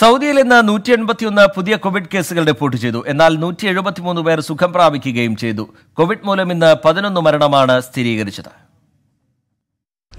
സൗദിയിൽ ഇന്ന് നൂറ്റി എൺപത്തിയൊന്ന് പുതിയ കോവിഡ് കേസുകൾ റിപ്പോർട്ട് ചെയ്തു എന്നാൽ നൂറ്റി എഴുപത്തിമൂന്ന് പേർ സുഖം പ്രാപിക്കുകയും ചെയ്തു കോവിഡ് മൂലം ഇന്ന് പതിനൊന്ന് മരണമാണ് സ്ഥിരീകരിച്ചത്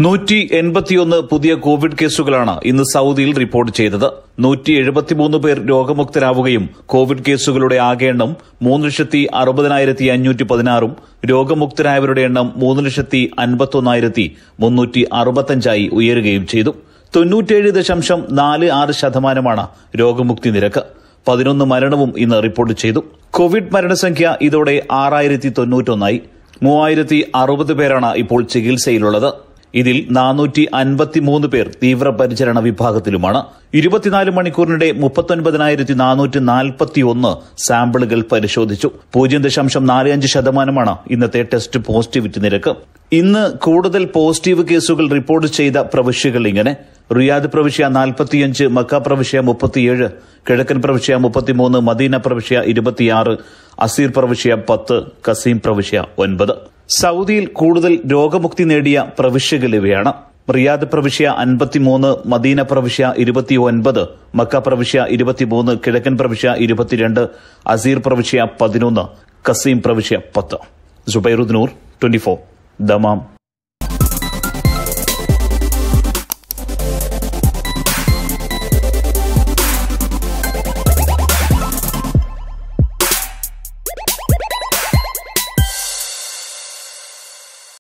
നൂറ്റി എൺപത്തിയൊന്ന് പുതിയ കോവിഡ് കേസുകളാണ് ഇന്ന് സൗദിയിൽ റിപ്പോർട്ട് ചെയ്തത് നൂറ്റി എഴുപത്തിമൂന്ന് പേർ രോഗമുക്തരാവുകയും കോവിഡ് കേസുകളുടെ ആകെ എണ്ണം മൂന്ന് ലക്ഷത്തി അറുപതിനായിരത്തി അഞ്ഞൂറ്റി പതിനാറും രോഗമുക്തരായവരുടെ എണ്ണം മൂന്ന് ലക്ഷത്തി അൻപത്തി ഒന്നായിരത്തി മുന്നൂറ്റി അറുപത്തഞ്ചായി ഉയരുകയും ചെയ്തു തൊണ്ണൂറ്റേഴ് ദശാംശം നാല് ആറ് ശതമാനമാണ് രോഗമുക്തി നിരക്ക് പതിനൊന്ന് മരണവും ഇന്ന് റിപ്പോർട്ട് ചെയ്തു കോവിഡ് മരണസംഖ്യ ഇതോടെ ആറായിരത്തി തൊണ്ണൂറ്റൊന്നായി മൂവായിരത്തി അറുപത് പേരാണ് ഇപ്പോൾ ചികിത്സയിലുള്ളത് ഇതിൽ നാനൂറ്റി അൻപത്തിമൂന്ന് പേർ തീവ്രപരിചരണ വിഭാഗത്തിലുമാണ് ഇരുപത്തിനാല് മണിക്കൂറിനിടെ മുപ്പത്തൊൻപതിനായിരത്തി നാനൂറ്റി നാൽപ്പത്തിയൊന്ന് സാമ്പിളുകൾ പരിശോധിച്ചു പൂജ്യം ദശാംശം നാല് അഞ്ച് ശതമാനമാണ് ഇന്നത്തെ ടെസ്റ്റ് പോസിറ്റിവിറ്റി നിരക്ക് ഇന്ന് കൂടുതൽ പോസിറ്റീവ് കേസുകൾ റിപ്പോർട്ട് ചെയ്ത പ്രവിശ്യകൾ ഇങ്ങനെ റിയാദ് പ്രവിശ്യ നാൽപ്പത്തിയഞ്ച് മക്ക പ്രവിശ്യ മുപ്പത്തിയേഴ് കിഴക്കൻ പ്രവിശ്യ മുപ്പത്തിമൂന്ന് മദീന പ്രവിശ്യ ഇരുപത്തിയാറ് അസീർ പ്രവിശ്യ പത്ത് കസീം പ്രവിശ്യ ഒൻപത് സൌദിയിൽ കൂടുതൽ രോഗമുക്തി നേടിയ പ്രവിശ്യകൾ ഇവയാണ് റിയാദ് പ്രവിശ്യ അൻപത്തിമൂന്ന് മദീന പ്രവിശ്യ ഇരുപത്തിയൊൻപത് മക്ക പ്രവിശ്യ ഇരുപത്തിമൂന്ന് കിഴക്കൻ പ്രവിശ്യ ഇരുപത്തിരണ്ട് അസീർ പ്രവിശ്യ പതിനൊന്ന് കസീം പ്രവിശ്യ പത്ത് ജുബൈറുദ്നൂർ ട്വന്റി ഫോർ ദമാം